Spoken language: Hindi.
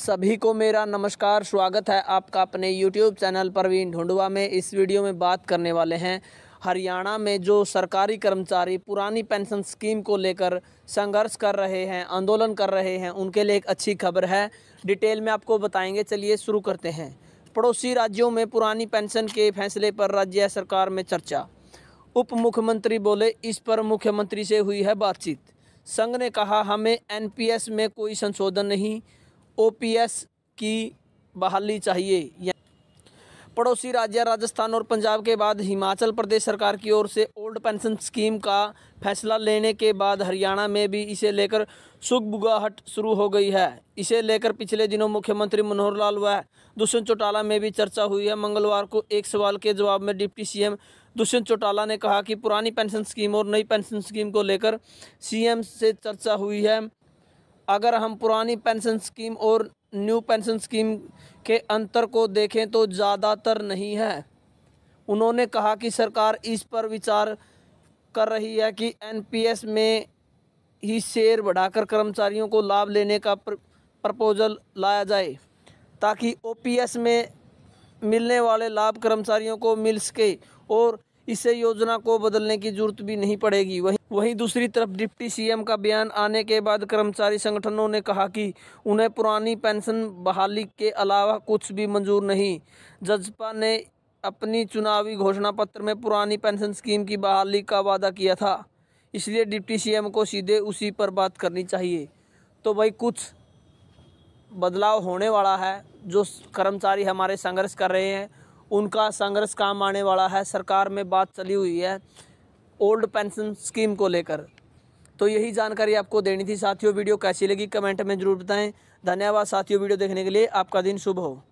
सभी को मेरा नमस्कार स्वागत है आपका अपने YouTube चैनल परवीन ढूंढवा में इस वीडियो में बात करने वाले हैं हरियाणा में जो सरकारी कर्मचारी पुरानी पेंशन स्कीम को लेकर संघर्ष कर रहे हैं आंदोलन कर रहे हैं उनके लिए एक अच्छी खबर है डिटेल में आपको बताएंगे चलिए शुरू करते हैं पड़ोसी राज्यों में पुरानी पेंशन के फैसले पर राज्य सरकार में चर्चा उप मुख्यमंत्री बोले इस पर मुख्यमंत्री से हुई है बातचीत संघ ने कहा हमें एनपीएस में कोई संशोधन नहीं ओपीएस की बहाली चाहिए पड़ोसी राज्य राजस्थान और पंजाब के बाद हिमाचल प्रदेश सरकार की ओर से ओल्ड पेंशन स्कीम का फैसला लेने के बाद हरियाणा में भी इसे लेकर सुगबुगाहट शुरू हो गई है इसे लेकर पिछले दिनों मुख्यमंत्री मनोहर लाल व दुष्यंत चौटाला में भी चर्चा हुई है मंगलवार को एक सवाल के जवाब में डिप्टी सीएम दुष्यंत चौटाला ने कहा कि पुरानी पेंशन स्कीम और नई पेंशन स्कीम को लेकर सीएम से चर्चा हुई है अगर हम पुरानी पेंशन स्कीम और न्यू पेंशन स्कीम के अंतर को देखें तो ज़्यादातर नहीं है उन्होंने कहा कि सरकार इस पर विचार कर रही है कि एनपीएस में ही शेयर बढ़ाकर कर्मचारियों को लाभ लेने का प्रपोजल लाया जाए ताकि ओपीएस में मिलने वाले लाभ कर्मचारियों को मिल सके और इसे योजना को बदलने की जरूरत भी नहीं पड़ेगी वहीं वहीं दूसरी तरफ डिप्टी सीएम का बयान आने के बाद कर्मचारी संगठनों ने कहा कि उन्हें पुरानी पेंशन बहाली के अलावा कुछ भी मंजूर नहीं जजपा ने अपनी चुनावी घोषणा पत्र में पुरानी पेंशन स्कीम की बहाली का वादा किया था इसलिए डिप्टी सीएम को सीधे उसी पर बात करनी चाहिए तो भाई कुछ बदलाव होने वाला है जो कर्मचारी हमारे संघर्ष कर रहे हैं उनका संघर्ष काम आने वाला है सरकार में बात चली हुई है ओल्ड पेंशन स्कीम को लेकर तो यही जानकारी आपको देनी थी साथियों वीडियो कैसी लगी कमेंट में जरूर बताएं धन्यवाद साथियों वीडियो देखने के लिए आपका दिन शुभ हो